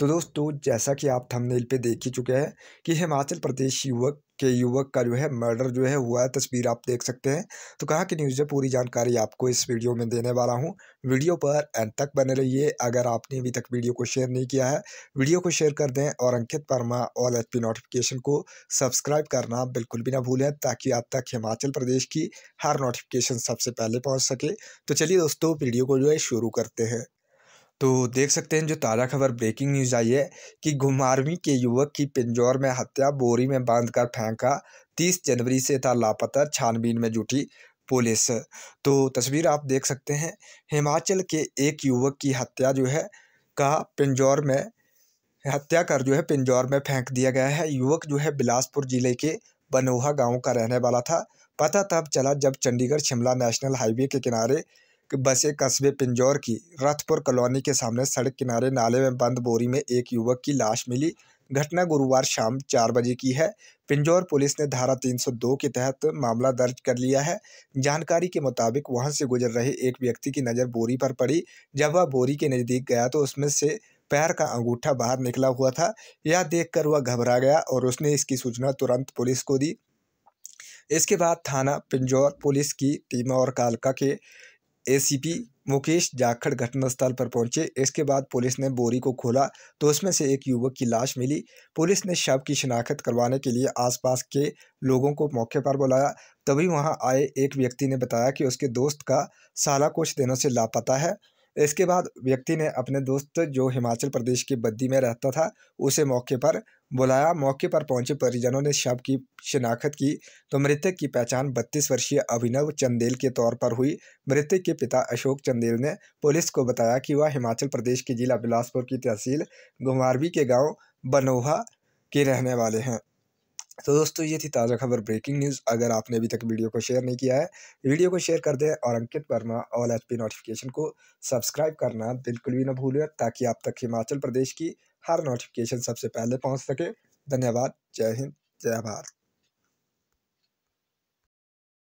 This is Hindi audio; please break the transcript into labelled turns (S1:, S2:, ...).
S1: तो दोस्तों जैसा कि आप थंबनेल पे देख ही चुके हैं कि हिमाचल प्रदेश युवक के युवक का जो है मर्डर जो है हुआ है तस्वीर आप देख सकते हैं तो कहाँ की न्यूज़ है पूरी जानकारी आपको इस वीडियो में देने वाला हूँ वीडियो पर एंड तक बने रहिए अगर आपने अभी तक वीडियो को शेयर नहीं किया है वीडियो को शेयर कर दें और अंकित वर्मा और एच नोटिफिकेशन को सब्सक्राइब करना बिल्कुल भी ना भूलें ताकि आप तक हिमाचल प्रदेश की हर नोटिफिकेशन सबसे पहले पहुँच सके तो चलिए दोस्तों वीडियो को जो है शुरू करते हैं तो देख सकते हैं जो ताज़ा खबर ब्रेकिंग न्यूज़ आई है कि घुमारवी के युवक की पिंजौर में हत्या बोरी में बांधकर फेंका तीस जनवरी से था लापता छानबीन में जुटी पुलिस तो तस्वीर आप देख सकते हैं हिमाचल के एक युवक की हत्या जो है का पिंजौर में हत्या कर जो है पिंजौर में फेंक दिया गया है युवक जो है बिलासपुर जिले के बनोहा गाँव का रहने वाला था पता तब चला जब चंडीगढ़ शिमला नेशनल हाईवे के किनारे बसे कस्बे पिंजौर की रथपुर कॉलोनी के सामने सड़क किनारे नाले में बंद बोरी में एक युवक की लाश मिली घटना गुरुवार शाम चार बजे की है पिंजौर पुलिस ने धारा 302 के तहत मामला दर्ज कर लिया है जानकारी के मुताबिक वहां से गुजर रहे एक व्यक्ति की नज़र बोरी पर पड़ी जब वह बोरी के नज़दीक गया तो उसमें से पैर का अंगूठा बाहर निकला हुआ था यह देखकर वह घबरा गया और उसने इसकी सूचना तुरंत पुलिस को दी इसके बाद थाना पिंजौर पुलिस की टीम और कालका के एसीपी मुकेश जाखड़ घटनास्थल पर पहुंचे इसके बाद पुलिस ने बोरी को खोला तो उसमें से एक युवक की लाश मिली पुलिस ने शव की शिनाख्त करवाने के लिए आसपास के लोगों को मौके पर बुलाया तभी वहां आए एक व्यक्ति ने बताया कि उसके दोस्त का साला कुछ दिनों से लापता है इसके बाद व्यक्ति ने अपने दोस्त जो हिमाचल प्रदेश के बद्दी में रहता था उसे मौके पर बुलाया मौके पर पहुंचे परिजनों ने शव की शिनाख्त की तो मृतक की पहचान 32 वर्षीय अभिनव चंदेल के तौर पर हुई मृतक के पिता अशोक चंदेल ने पुलिस को बताया कि वह हिमाचल प्रदेश के जिला बिलासपुर की तहसील गुमारवी के गांव बनोहा के रहने वाले हैं तो दोस्तों ये थी ताज़ा खबर ब्रेकिंग न्यूज़ अगर आपने अभी तक वीडियो को शेयर नहीं किया है वीडियो को शेयर कर दें और अंकित वर्मा ऑल एच नोटिफिकेशन को सब्सक्राइब करना बिल्कुल भी ना भूलें ताकि आप तक हिमाचल प्रदेश की हर नोटिफिकेशन सबसे पहले पहुंच सके धन्यवाद जय हिंद जय भारत